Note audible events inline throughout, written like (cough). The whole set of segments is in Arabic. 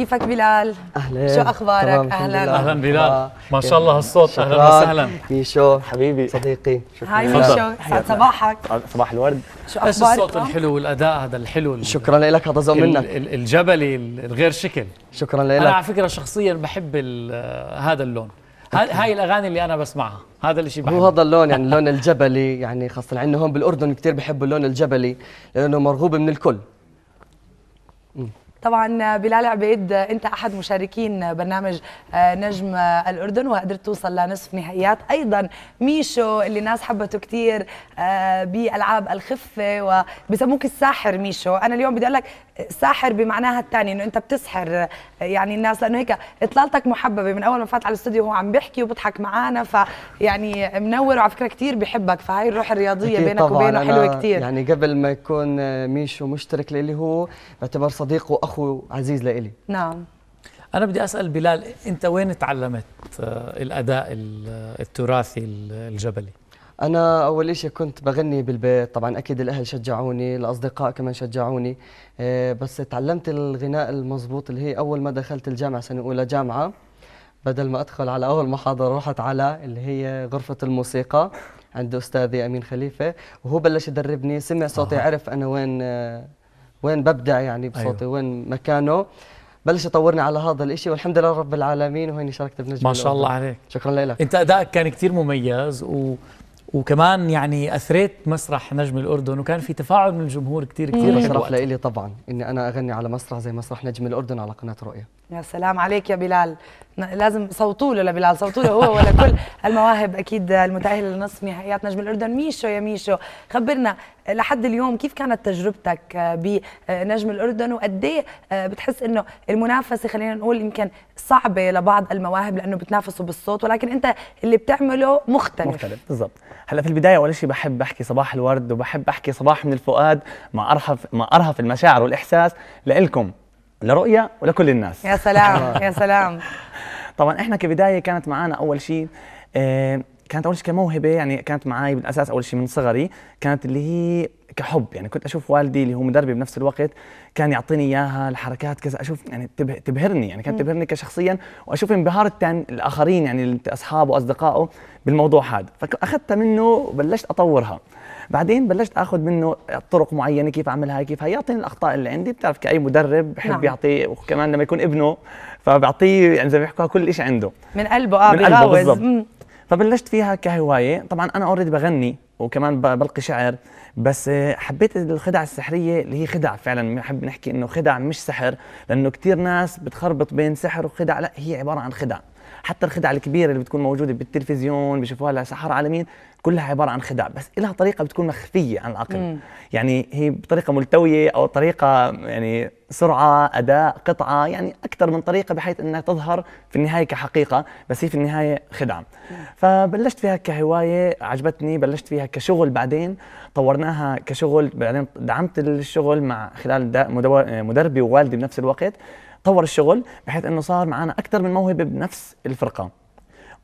كيفك بلال؟ اهلا شو اخبارك؟ اهلا اهلا بلال ما شاء الله هالصوت اهلا وسهلا ميشو حبيبي صديقي هاي ميشو سعد صباحك آه، صباح الورد شو اخبارك؟ ايش الصوت الحلو والاداء هذا الحلو شكرا لك هذا ذوق منك الجبلي الغير شكل شكرا لك انا على فكره شخصيا بحب آه، هذا اللون هاي الاغاني اللي انا بسمعها هذا الشيء هو هذا اللون يعني اللون الجبلي يعني خاصه عندنا هون بالاردن كثير بحبوا اللون الجبلي لانه مرغوب من الكل طبعا بلال عبيد انت احد مشاركين برنامج آه، نجم آه، الاردن وقدرت توصل لنصف نهائيات ايضا ميشو اللي الناس حبته كثير آه، بالعاب الخفه وبسموك الساحر ميشو انا اليوم بدي اقول لك ساحر بمعناها الثاني انه انت بتسحر يعني الناس لانه هيك اطلالتك محببه من اول ما فات على الاستوديو هو عم بيحكي وبيضحك معنا فيعني منور وعلى فكره كثير بحبك فهي الروح الرياضيه بينك وبينه حلوه كثير يعني قبل ما يكون ميشو مشترك لي هو بعتبر صديق واخ اخو عزيز لإلي نعم أنا بدي أسأل بلال أنت وين تعلمت آه، الأداء التراثي الجبلي؟ أنا أول شيء كنت بغني بالبيت طبعا أكيد الأهل شجعوني الأصدقاء كمان شجعوني آه، بس تعلمت الغناء المضبوط اللي هي أول ما دخلت الجامعة سنة أولى جامعة بدل ما أدخل على أول محاضرة رحت على اللي هي غرفة الموسيقى عند أستاذي أمين خليفة وهو بلش يدربني سمع صوتي عرف أنا وين آه، وين ببدع يعني أيوه. بصوتي أيوه. وين مكانه بلش يطورني على هذا الشيء والحمد لله رب العالمين وهين شاركت بنجم ما شاء الله عليك شكرا لك انت ادائك كان كثير مميز و وكمان يعني اثريت مسرح نجم الاردن وكان في تفاعل من الجمهور كثير كثير شرف لي طبعا اني انا اغني على مسرح زي مسرح نجم الاردن على قناه رؤيا يا سلام عليك يا بلال لازم صوتوا له لبلال صوتوا له هو ولا كل (laughs) المواهب اكيد المتاهله لنصف نهائيات نجم الاردن ميشو يا ميشو خبرنا لحد اليوم كيف كانت تجربتك بنجم الاردن وقد إيه، آه، بتحس انه المنافسه خلينا نقول يمكن صعبه لبعض المواهب لانه بتنافسوا بالصوت ولكن انت اللي بتعمله مختلف مختلف بالضبط هلا في البدايه اول شيء بحب احكي صباح الورد وبحب احكي صباح من الفؤاد مع ارهف مع ارهف المشاعر والاحساس لإلكم لرؤيا ولكل الناس يا سلام (laughs) يا سلام طبعا احنا كبدايه كانت معنا اول شيء آه، كانت اول شيء كموهبه يعني كانت معي بالاساس اول شيء من صغري كانت اللي هي كحب يعني كنت اشوف والدي اللي هو مدربي بنفس الوقت كان يعطيني اياها الحركات كذا اشوف يعني تبهرني يعني كانت تبهرني كشخصيا واشوف انبهار الاخرين يعني اصحابه واصدقائه بالموضوع هذا فاخذتها منه وبلشت اطورها بعدين بلشت اخذ منه طرق معينه كيف اعملها كيف هي يعطيني الاخطاء اللي عندي بتعرف كاي مدرب بحب نعم. يعطي وكمان لما يكون ابنه فبعطيه يعني زي ما بيحكوها كل شيء عنده من قلبه اه من قلبه فبلشت فيها كهوايه طبعا انا اوريدي بغني وكمان بلقي شعر بس حبيت الخدع السحريه اللي هي خدع فعلا بنحب نحكي انه خدع مش سحر لانه كثير ناس بتخربط بين سحر وخدع لا هي عباره عن خدع حتى الخدع الكبيره اللي بتكون موجوده بالتلفزيون بيشوفوها لسحر سحر عالمين كلها عباره عن خدع بس لها طريقه بتكون مخفيه عن العقل مم. يعني هي بطريقه ملتويه او طريقه يعني سرعه اداء قطعه يعني اكثر من طريقه بحيث انها تظهر في النهايه كحقيقه بس هي في النهايه خدعه مم. فبلشت فيها كهوايه عجبتني بلشت فيها كشغل بعدين طورناها كشغل بعدين دعمت الشغل مع خلال مدربي ووالدي بنفس الوقت طور الشغل بحيث انه صار معنا اكثر من موهبه بنفس الفرقه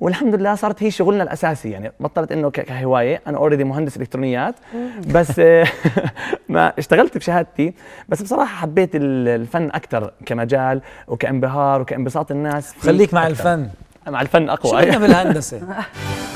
والحمد لله صارت هي شغلنا الاساسي يعني بطلت انه كهوايه انا اوريدي مهندس الكترونيات بس (laughs) ما اشتغلت بشهادتي بس بصراحه حبيت الفن اكثر كمجال وكانبهار وكانبساط الناس خليك مع أكتر. الفن مع الفن اقوى شو (laughs) بالهندسه (laughs)